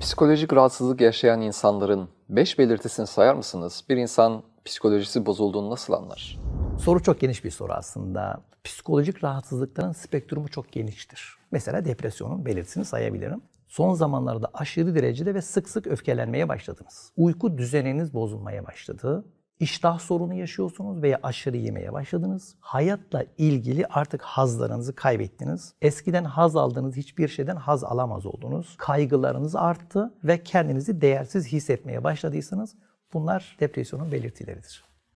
Psikolojik rahatsızlık yaşayan insanların 5 belirtisini sayar mısınız? Bir insan psikolojisi bozulduğunu nasıl anlar? Soru çok geniş bir soru aslında. Psikolojik rahatsızlıkların spektrumu çok geniştir. Mesela depresyonun belirtisini sayabilirim. Son zamanlarda aşırı derecede ve sık sık öfkelenmeye başladınız. Uyku düzeniniz bozulmaya başladı. İştah sorunu yaşıyorsunuz veya aşırı yemeye başladınız. Hayatla ilgili artık hazlarınızı kaybettiniz. Eskiden haz aldığınız hiçbir şeyden haz alamaz oldunuz. Kaygılarınız arttı ve kendinizi değersiz hissetmeye başladıysanız bunlar depresyonun belirtileridir.